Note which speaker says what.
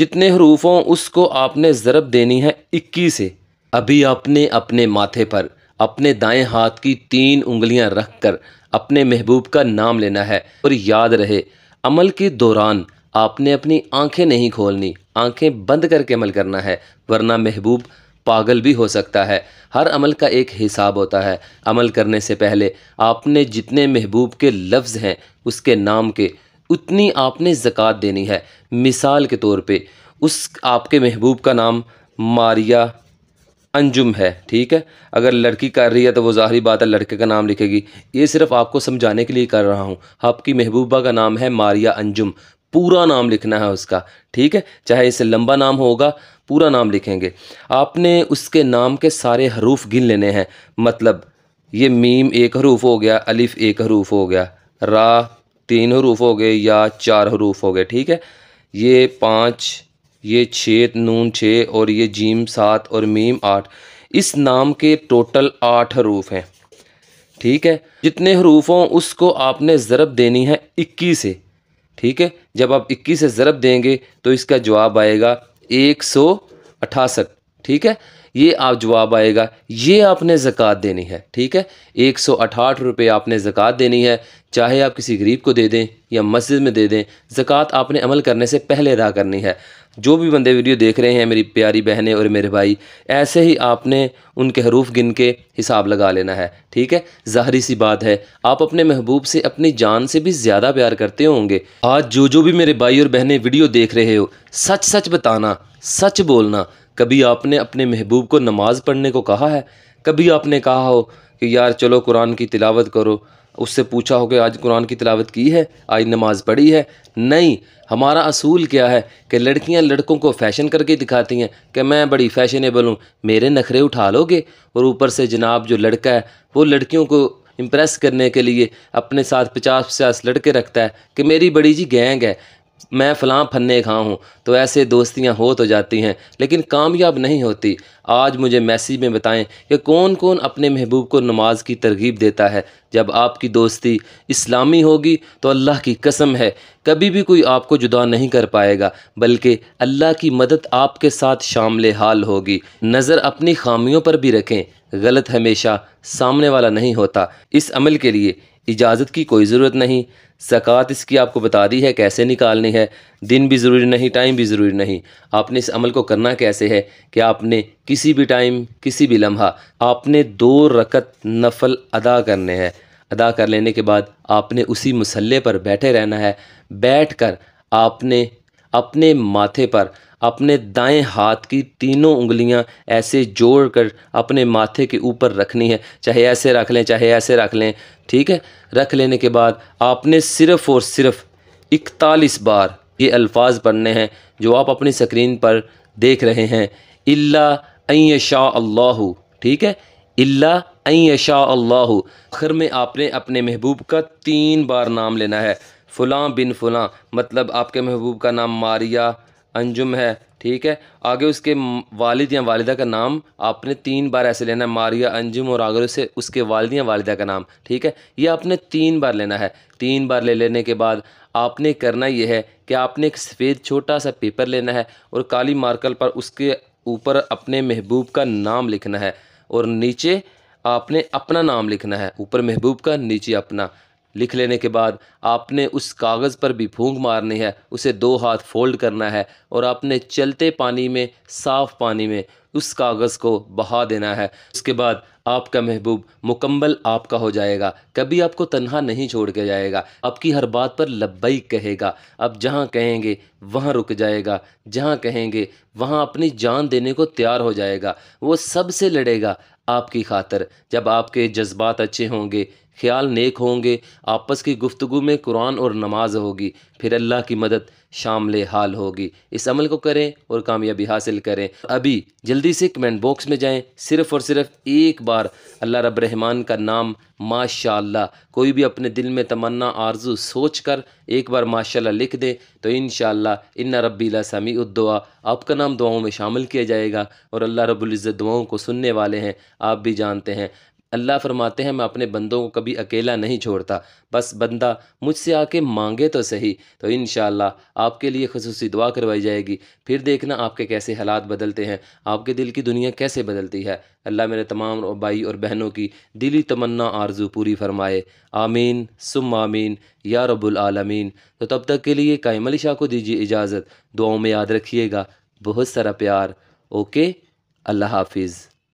Speaker 1: जितने हरूफ हों उसको आपने ज़रब देनी है इक्की से अभी आपने अपने माथे पर अपने दाएं हाथ की तीन उंगलियां रखकर अपने महबूब का नाम लेना है और याद रहे अमल के दौरान आपने अपनी आंखें नहीं खोलनी आंखें बंद करके अमल करना है वरना महबूब पागल भी हो सकता है हर अमल का एक हिसाब होता है अमल करने से पहले आपने जितने महबूब के लफ्ज़ हैं उसके नाम के उतनी आपने ज़क़़त देनी है मिसाल के तौर पे उस आपके महबूब का नाम मारिया अंजुम है ठीक है अगर लड़की कर रही है तो वो ज़ाहरी बात है लड़के का नाम लिखेगी ये सिर्फ आपको समझाने के लिए कर रहा हूँ आपकी महबूबा का नाम है मारिया अंजुम पूरा नाम लिखना है उसका ठीक है चाहे इसे लंबा नाम होगा पूरा नाम लिखेंगे आपने उसके नाम के सारे हरूफ गिन लेने हैं मतलब ये मीम एक हरूफ हो गया अलिफ़ एक हरूफ हो गया रा तीन हरूफ हो गए या चार हरूफ हो गए ठीक है ये पाँच ये छः नून छः और ये जीम सात और मीम आठ इस नाम के टोटल आठ हरूफ हैं ठीक है जितने हरूफ हों उसको आपने ज़रब देनी है इक्की से ठीक है जब आप इक्की से ज़रब देंगे तो इसका जवाब आएगा एक सौ अठासठ ठीक है ये आप जवाब आएगा ये आपने ज़क़़त देनी है ठीक है एक सौ अठाठ रुपये आपने ज़क़़त देनी है चाहे आप किसी गरीब को दे दें या मस्जिद में दे दें ज़क़़त आपने अमल करने से पहले अदा करनी है जो भी बंदे वीडियो देख रहे हैं मेरी प्यारी बहनें और मेरे भाई ऐसे ही आपने उनके हरूफ गिन के हिसाब लगा लेना है ठीक है ज़ाहरी सी बात है आप अपने महबूब से अपनी जान से भी ज़्यादा प्यार करते होंगे आज जो जो भी मेरे भाई और बहनें वीडियो देख रहे हो सच सच बताना सच बोलना कभी आपने अपने महबूब को नमाज़ पढ़ने को कहा है कभी आपने कहा हो कि यार चलो कुरान की तिलावत करो उससे पूछा हो कि आज कुरान की तिलावत की है आज नमाज़ पढ़ी है नहीं हमारा असूल क्या है कि लड़कियां लड़कों को फैशन करके दिखाती हैं कि मैं बड़ी फैशनेबल हूँ मेरे नखरे उठा लोगे और ऊपर से जनाब जो लड़का है वो लड़कियों को इम्प्रेस करने के लिए अपने साथ पचास पचास लड़के रखता है कि मेरी बड़ी जी गैंग है मैं फ़लाँ फन्ने खा हूँ तो ऐसे दोस्तियाँ हो तो जाती हैं लेकिन कामयाब नहीं होती आज मुझे मैसेज में बताएं कि कौन कौन अपने महबूब को नमाज की तरगीब देता है जब आपकी दोस्ती इस्लामी होगी तो अल्लाह की कसम है कभी भी कोई आपको जुदा नहीं कर पाएगा बल्कि अल्लाह की मदद आपके साथ शामिल हाल होगी नज़र अपनी खामियों पर भी रखें गलत हमेशा सामने वाला नहीं होता इस अमल के लिए इजाज़त की कोई ज़रूरत नहीं सकात इसकी आपको बता दी है कैसे निकालनी है दिन भी ज़रूरी नहीं टाइम भी ज़रूरी नहीं आपने इस अमल को करना कैसे है कि आपने किसी भी टाइम किसी भी लम्हा आपने दो रकत नफल अदा करने हैं अदा कर लेने के बाद आपने उसी मसल पर बैठे रहना है बैठ कर आपने अपने माथे पर अपने दाएं हाथ की तीनों उंगलियां ऐसे जोड़ कर अपने माथे के ऊपर रखनी है चाहे ऐसे रख लें चाहे ऐसे रख लें ठीक है रख लेने के बाद आपने सिर्फ़ और सिर्फ़ इकतालीस बार ये अल्फाज पढ़ने हैं जो आप अपनी स्क्रीन पर देख रहे हैं इल्ला अय शाह अल्लाह ठीक है इल्ला अय शाह अल्लाह आखिर में आपने अपने महबूब का तीन बार नाम लेना है फ़लाँ बिन फ़लाँ मतलब आपके महबूब का नाम मारिया अंजुम है ठीक है आगे उसके वालिद या वालदा का नाम आपने तीन बार ऐसे लेना है मारिया अंजुम और आगे उसे उसके वालद या वालदा का नाम ठीक है ये आपने तीन बार लेना है तीन बार ले लेने के बाद आपने करना यह है कि आपने एक सफ़ेद छोटा सा पेपर लेना है और काली मार्कल पर उसके ऊपर अपने महबूब का नाम लिखना है और नीचे आपने अपना नाम लिखना है ऊपर महबूब का नीचे अपना लिख लेने के बाद आपने उस कागज़ पर भी फूंक मारनी है उसे दो हाथ फोल्ड करना है और आपने चलते पानी में साफ़ पानी में उस कागज़ को बहा देना है उसके बाद आपका महबूब मुकम्मल आपका हो जाएगा कभी आपको तन्हा नहीं छोड़ के जाएगा आपकी हर बात पर लब्बई कहेगा आप जहाँ कहेंगे वहाँ रुक जाएगा जहाँ कहेंगे वहाँ अपनी जान देने को तैयार हो जाएगा वो सबसे लड़ेगा आपकी खातर जब आपके जज्बात अच्छे होंगे ख्याल नेक होंगे आपस की गुफ्तु में कुरान और नमाज होगी फिर अल्लाह की मदद शामल हाल होगी इस अमल को करें और कामयाबी हासिल करें अभी जल्दी से कमेंट बॉक्स में जाएं सिर्फ़ और सिर्फ एक बार अल्लाह रब रहमान का नाम माशा कोई भी अपने दिल में तमन्ना आरजू सोच कर एक बार माशा लिख दें तो इन इन्ना रबी समी उद्दुआ आपका नाम दुआओं में शामिल किया जाएगा और अल्लाह रबुल्ज़त दुआओं को सुनने वाले हैं आप भी जानते हैं अल्लाह फरमाते हैं मैं अपने बंदों को कभी अकेला नहीं छोड़ता बस बंदा मुझसे आके मांगे तो सही तो इन आपके लिए खसूस दुआ करवाई जाएगी फिर देखना आपके कैसे हालात बदलते हैं आपके दिल की दुनिया कैसे बदलती है अल्लाह मेरे तमाम भाई और बहनों की दिली तमन्ना आरजू पूरी फरमाए आमीन सुम आमीन या रबालमीन तो तब तक के लिए कायम अली शाह को दीजिए इजाज़त दुआओं में याद रखिएगा बहुत सारा प्यार ओके अल्लाह हाफिज़